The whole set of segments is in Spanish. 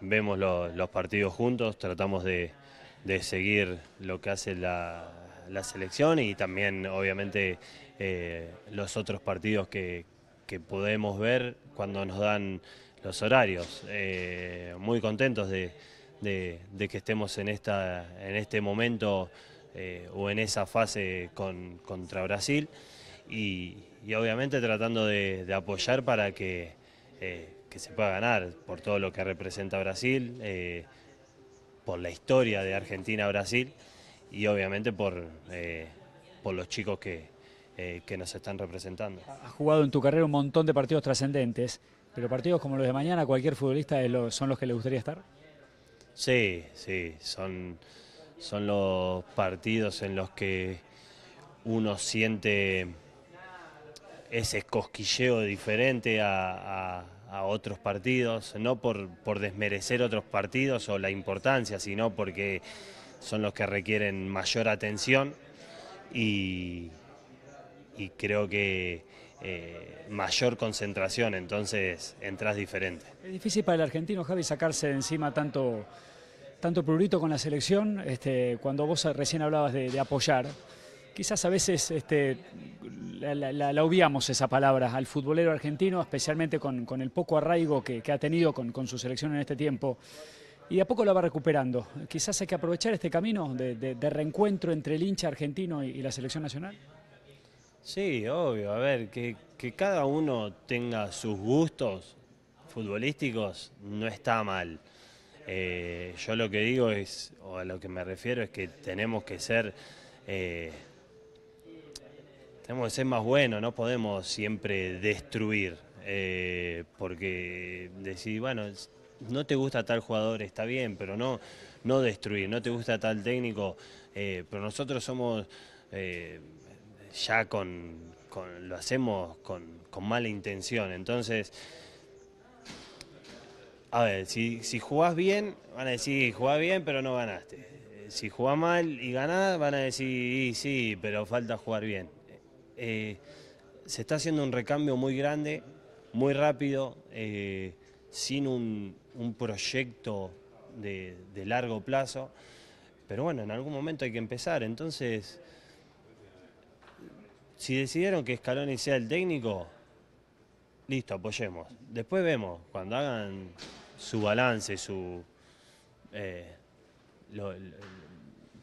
vemos los partidos juntos, tratamos de, seguir lo que hace la, selección y también obviamente eh, los otros partidos que, podemos ver cuando nos dan los horarios. Eh, muy contentos de, que estemos en, esta, en este momento eh, o en esa fase contra Brasil y, y obviamente tratando de, apoyar para que que se pueda ganar por todo lo que representa Brasil, eh, por la historia de Argentina-Brasil y obviamente por, eh, por los chicos que, eh, que nos están representando. Has jugado en tu carrera un montón de partidos trascendentes, pero partidos como los de mañana, cualquier futbolista son los que le gustaría estar. Sí, sí, son, son los partidos en los que uno siente ese cosquilleo diferente a a otros partidos, no por, desmerecer otros partidos o la importancia, sino porque son los que requieren mayor atención y, creo que eh, mayor concentración, entonces entras diferente. Es difícil para el argentino, Javi, sacarse de encima tanto, tanto prurito con la selección, este, cuando vos recién hablabas de apoyar quizás a veces este, la, obviamos esa palabra al futbolero argentino, especialmente con, el poco arraigo que, ha tenido con, su selección en este tiempo. Y de a poco la va recuperando. Quizás hay que aprovechar este camino de, reencuentro entre el hincha argentino y, la selección nacional. Sí, obvio. A ver, que, cada uno tenga sus gustos futbolísticos no está mal. Eh, yo lo que digo es, o a lo que me refiero es que tenemos que ser eh, tenemos que ser más buenos, no podemos siempre destruir, eh, porque decir, bueno, no te gusta tal jugador, está bien, pero no, no destruir, no te gusta tal técnico, eh, pero nosotros somos eh, ya con, lo hacemos con, mala intención, entonces... A ver, si, si jugás bien, van a decir, jugás bien, pero no ganaste. Si jugás mal y ganás, van a decir, sí, pero falta jugar bien. Eh, se está haciendo un recambio muy grande, muy rápido, eh, sin un, proyecto de, largo plazo. Pero bueno, en algún momento hay que empezar. Entonces, si decidieron que Scaloni sea el técnico, listo, apoyemos. Después vemos, cuando hagan su balance, su... Eh,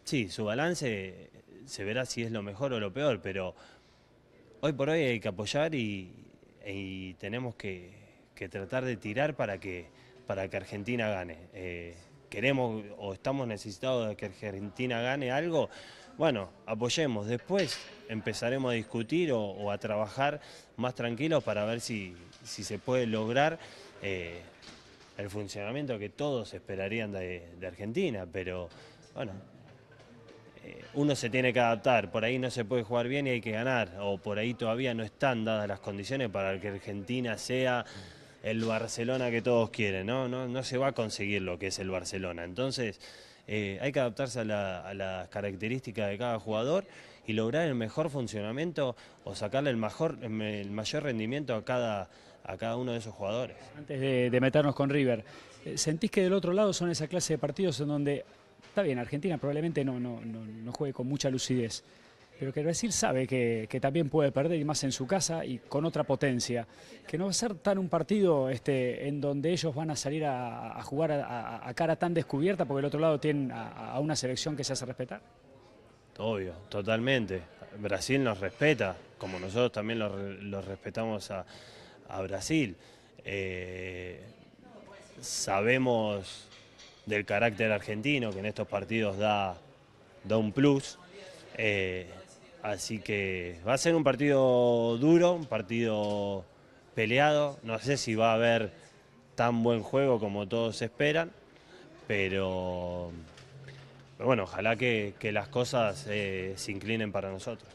sí, su balance se verá si es lo mejor o lo peor, pero hoy por hoy hay que apoyar y, tenemos que, tratar de tirar para que, para que Argentina gane. Eh, queremos o estamos necesitados de que Argentina gane algo, bueno, apoyemos. Después empezaremos a discutir o, a trabajar más tranquilos para ver si, se puede lograr eh, el funcionamiento que todos esperarían de, de Argentina. Pero bueno, uno se tiene que adaptar, por ahí no se puede jugar bien y hay que ganar, o por ahí todavía no están dadas las condiciones para que Argentina sea el Barcelona que todos quieren, ¿no? No, no se va a conseguir lo que es el Barcelona. Entonces, eh, hay que adaptarse a, las características de cada jugador y lograr el mejor funcionamiento o sacarle el, mejor, el mayor rendimiento a cada, a cada uno de esos jugadores. Antes de, de meternos con River, eh, ¿sentís que del otro lado son esa clase de partidos en donde Está bien, Argentina probablemente no, no, juegue con mucha lucidez, pero que Brasil sabe que, también puede perder y más en su casa y con otra potencia, que no va a ser tan un partido este, en donde ellos van a salir a, jugar a, cara tan descubierta porque el otro lado tienen a, una selección que se hace respetar. Obvio, totalmente. Brasil nos respeta, como nosotros también los, respetamos a, Brasil. Eh, sabemos del carácter argentino, que en estos partidos da, da un plus. Eh, así que va a ser un partido duro, un partido peleado. No sé si va a haber tan buen juego como todos esperan, pero, bueno, ojalá que, las cosas eh, se inclinen para nosotros.